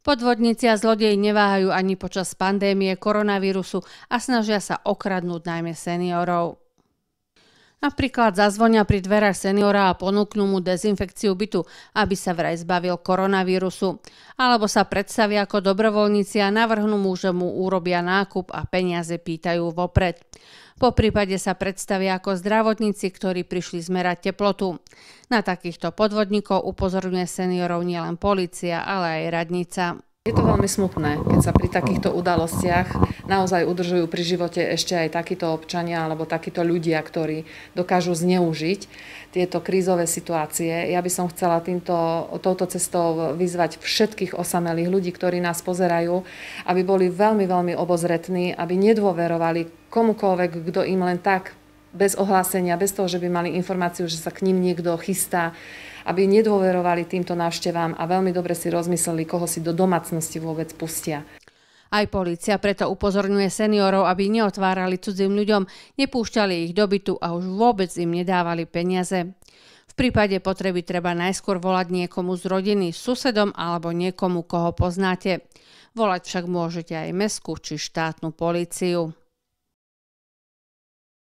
Podvodníci a zlodeji neváhajú ani počas pandémie koronavírusu a snažia sa okradnúť najmä seniorov. Napríklad zazvonia pri dverách seniora a ponúknú mu dezinfekciu bytu, aby sa vraj zbavil koronavírusu. Alebo sa predstavia ako dobrovoľníci a navrhnú mu, že mu urobia nákup a peniaze pýtajú vopred. Po prípade sa predstavia ako zdravotníci, ktorí prišli zmerať teplotu. Na takýchto podvodníkov upozorňuje seniorov nielen policia, ale aj radnica. Je to veľmi smutné, keď sa pri takýchto udalostiach naozaj udržujú pri živote ešte aj takíto občania alebo takíto ľudia, ktorí dokážu zneužiť tieto krízové situácie. Ja by som chcela týmto, touto cestou vyzvať všetkých osamelých ľudí, ktorí nás pozerajú, aby boli veľmi, veľmi obozretní, aby nedôverovali komukoľvek, kto im len tak bez ohlásenia, bez toho, že by mali informáciu, že sa k ním niekto chystá aby nedôverovali týmto návštevám a veľmi dobre si rozmysleli, koho si do domácnosti vôbec pustia. Aj polícia preto upozorňuje seniorov, aby neotvárali cudzím ľuďom, nepúšťali ich do bytu a už vôbec im nedávali peniaze. V prípade potreby treba najskôr volať niekomu z rodiny, susedom alebo niekomu, koho poznáte. Volať však môžete aj mesku či štátnu políciu.